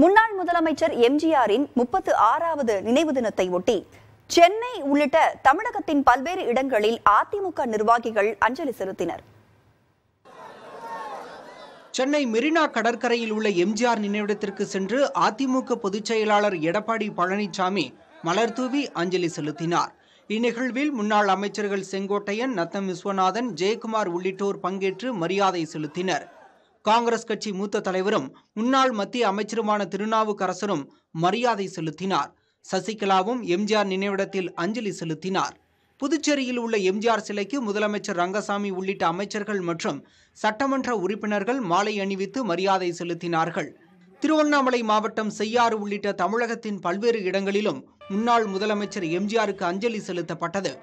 முன்னாள் முதலமைச்சர் எம்ஜிஆரின் முப்பத்து ஆறாவது நினைவு தினத்தை ஒட்டி சென்னை உள்ளிட்ட தமிழகத்தின் பல்வேறு இடங்களில் அதிமுக நிர்வாகிகள் அஞ்சலி செலுத்தினர் சென்னை மெரினா கடற்கரையில் உள்ள எம்ஜிஆர் நினைவிடத்திற்கு சென்று அதிமுக பொதுச் செயலாளர் எடப்பாடி பழனிசாமி மலர் தூவி அஞ்சலி செலுத்தினார் இந்நிகழ்வில் முன்னாள் அமைச்சர்கள் செங்கோட்டையன் நத்தம் விஸ்வநாதன் ஜெயக்குமார் உள்ளிட்டோர் பங்கேற்று மரியாதை செலுத்தினர் காங்கிரஸ் கட்சி மூத்த தலைவரும் முன்னாள் மத்திய அமைச்சருமான திருநாவுக்கரசரும் மரியாதை செலுத்தினார் சசிகலாவும் எம்ஜிஆர் நினைவிடத்தில் அஞ்சலி செலுத்தினார் புதுச்சேரியில் உள்ள எம்ஜிஆர் சிலைக்கு முதலமைச்சர் ரங்கசாமி உள்ளிட்ட அமைச்சர்கள் மற்றும் சட்டமன்ற உறுப்பினர்கள் மாலை அணிவித்து மரியாதை செலுத்தினார்கள் திருவண்ணாமலை மாவட்டம் செய்யாறு உள்ளிட்ட தமிழகத்தின் பல்வேறு இடங்களிலும் முன்னாள் முதலமைச்சர் எம்ஜிஆருக்கு அஞ்சலி செலுத்தப்பட்டது